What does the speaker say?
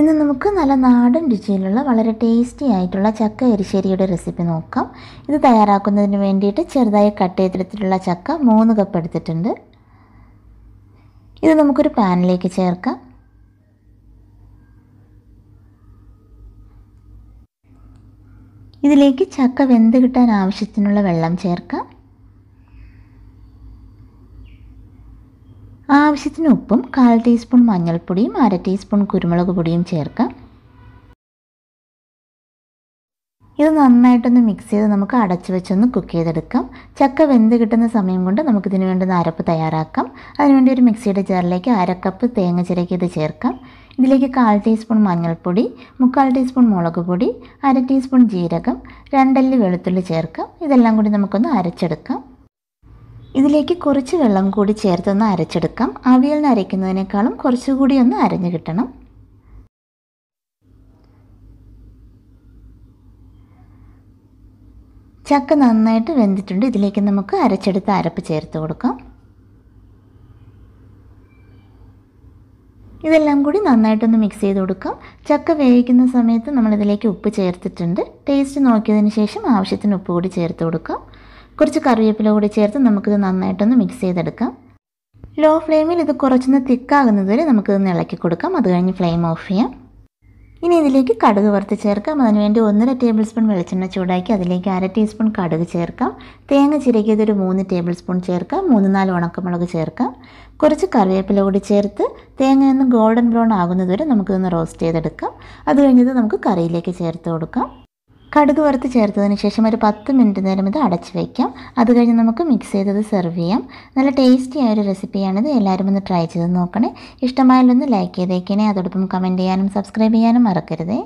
ഇന്ന് നമുക്ക് നല്ല നാടൻ രുചിയിലുള്ള വളരെ ടേസ്റ്റി ആയിട്ടുള്ള ചക്ക എരിശ്ശേരിയുടെ റെസിപ്പി നോക്കാം ഇത് തയ്യാറാക്കുന്നതിന് വേണ്ടിയിട്ട് ചെറുതായി കട്ട് ചെയ്തെടുത്തിട്ടുള്ള ചക്ക മൂന്ന് കപ്പ് എടുത്തിട്ടുണ്ട് ഇത് നമുക്കൊരു പാനിലേക്ക് ചേർക്കാം ഇതിലേക്ക് ചക്ക വെന്ത് കിട്ടാൻ ആവശ്യത്തിനുള്ള വെള്ളം ചേർക്കാം ആവശ്യത്തിന് ഉപ്പും കാൽ ടീസ്പൂൺ മഞ്ഞൾപ്പൊടിയും അര ടീസ്പൂൺ കുരുമുളക് പൊടിയും ചേർക്കാം ഇത് നന്നായിട്ടൊന്ന് മിക്സ് ചെയ്ത് നമുക്ക് അടച്ചു വെച്ചൊന്ന് കുക്ക് ചെയ്തെടുക്കാം ചക്ക വെന്ത് കിട്ടുന്ന സമയം കൊണ്ട് നമുക്കിതിന് വേണ്ടുന്ന അരപ്പ് തയ്യാറാക്കാം അതിനുവേണ്ടി ഒരു മിക്സിയുടെ ജാറിലേക്ക് അരക്കപ്പ് തേങ്ങ ഇത് ചേർക്കാം ഇതിലേക്ക് കാൽ ടീസ്പൂൺ മഞ്ഞൾപ്പൊടി മുക്കാൽ ടീസ്പൂൺ മുളക് പൊടി അര ടീസ്പൂൺ ജീരകം രണ്ടല്ലി വെളുത്തുള്ളി ചേർക്കാം ഇതെല്ലാം കൂടി നമുക്കൊന്ന് അരച്ചെടുക്കാം ഇതിലേക്ക് കുറച്ച് വെള്ളം കൂടി ചേർത്തൊന്ന് അരച്ചെടുക്കാം അവിയൽ അരയ്ക്കുന്നതിനേക്കാളും കുറച്ചുകൂടി ഒന്ന് അരഞ്ഞു കിട്ടണം ചക്ക നന്നായിട്ട് വെന്തിട്ടുണ്ട് ഇതിലേക്ക് നമുക്ക് അരച്ചെടുത്ത അരപ്പ് ചേർത്ത് കൊടുക്കാം ഇതെല്ലാം കൂടി നന്നായിട്ടൊന്ന് മിക്സ് ചെയ്ത് കൊടുക്കാം ചക്ക വേവിക്കുന്ന സമയത്ത് നമ്മളിതിലേക്ക് ഉപ്പ് ചേർത്തിട്ടുണ്ട് ടേസ്റ്റ് നോക്കിയതിന് ശേഷം ആവശ്യത്തിന് ഉപ്പ് കൂടി ചേർത്ത് കൊടുക്കാം കുറച്ച് കറിവേപ്പില കൂടി ചേർത്ത് നമുക്കിത് നന്നായിട്ടൊന്ന് മിക്സ് ചെയ്തെടുക്കാം ലോ ഫ്ലെയിമിൽ ഇത് കുറച്ചൊന്ന് തിക്കാകുന്നത് വരെ നമുക്കിതൊന്ന് ഇളക്കി കൊടുക്കാം അത് കഴിഞ്ഞ് ഫ്ലെയിം ഓഫ് ചെയ്യാം ഇനി ഇതിലേക്ക് കടുക് വറുത്ത് ചേർക്കാം അതിനുവേണ്ടി ഒന്നര ടേബിൾ സ്പൂൺ വെളിച്ചെണ്ണ ചൂടാക്കി അതിലേക്ക് അര ടീസ്പൂൺ കടുക് ചേർക്കാം തേങ്ങ ചിരകിയത് ഒരു മൂന്ന് ടേബിൾ സ്പൂൺ ചേർക്കാം മൂന്ന് നാല് ഉണക്കമുളക് ചേർക്കാം കുറച്ച് കറിവേപ്പില കൂടി ചേർത്ത് തേങ്ങയൊന്ന് ഗോൾഡൻ ബ്രൗൺ ആകുന്നതുവരെ നമുക്കിതൊന്ന് റോസ്റ്റ് ചെയ്തെടുക്കാം അത് കഴിഞ്ഞത് നമുക്ക് കറിയിലേക്ക് ചേർത്ത് കൊടുക്കാം കടുക് വറുത്ത് ചേർത്തതിന് ശേഷം ഒരു പത്ത് മിനിറ്റ് നേരം ഇത് അടച്ച് വയ്ക്കാം അത് കഴിഞ്ഞ് നമുക്ക് മിക്സ് ചെയ്തത് സെർവ് ചെയ്യാം നല്ല ടേസ്റ്റി ആയ ഒരു റെസിപ്പിയാണിത് എല്ലാവരും ഒന്ന് ട്രൈ ചെയ്ത് നോക്കണേ ഇഷ്ടമായാലൊന്ന് ലൈക്ക് ചെയ്തേക്കണേ അതോടൊപ്പം കമൻറ്റ് ചെയ്യാനും സബ്സ്ക്രൈബ് ചെയ്യാനും മറക്കരുതേ